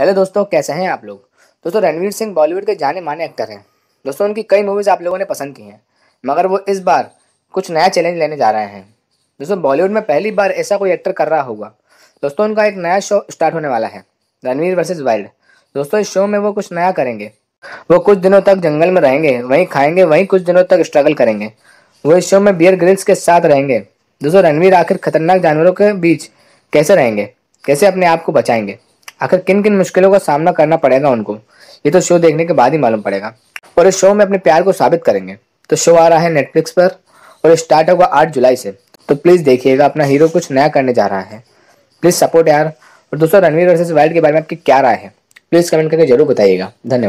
hello दोस्तों कैसे हैं आप लोग दोस्तों रणवीर सिंह बॉलीवुड के जाने माने एक्टर हैं दोस्तों उनकी कई मूवीज़ आप लोगों ने पसंद की हैं मगर वो इस बार कुछ नया चैलेंज लेने जा रहे हैं दोस्तों बॉलीवुड में पहली बार ऐसा कोई एक्टर कर रहा होगा दोस्तों उनका एक नया शो स्टार्ट होने वाला है रणवीर वर्सेज वाइल्ड दोस्तों इस शो में वो कुछ नया करेंगे वो कुछ दिनों तक जंगल में रहेंगे वहीं खाएंगे वहीं कुछ दिनों तक स्ट्रगल करेंगे वो इस शो में बियर ग्रिल्स के साथ रहेंगे दोस्तों रणवीर आखिर खतरनाक जानवरों के बीच कैसे रहेंगे कैसे अपने आप को बचाएंगे आखिर किन किन मुश्किलों का सामना करना पड़ेगा उनको ये तो शो देखने के बाद ही मालूम पड़ेगा और इस शो में अपने प्यार को साबित करेंगे तो शो आ रहा है नेटफ्लिक्स पर और स्टार्ट होगा आठ जुलाई से तो प्लीज़ देखिएगा अपना हीरो कुछ नया करने जा रहा है प्लीज़ सपोर्ट यार और दोस्तों रणवीर वर्सेस वाइल्ड के बारे में आपकी क्या राय है प्लीज़ कमेंट करके जरूर बताइएगा धन्यवाद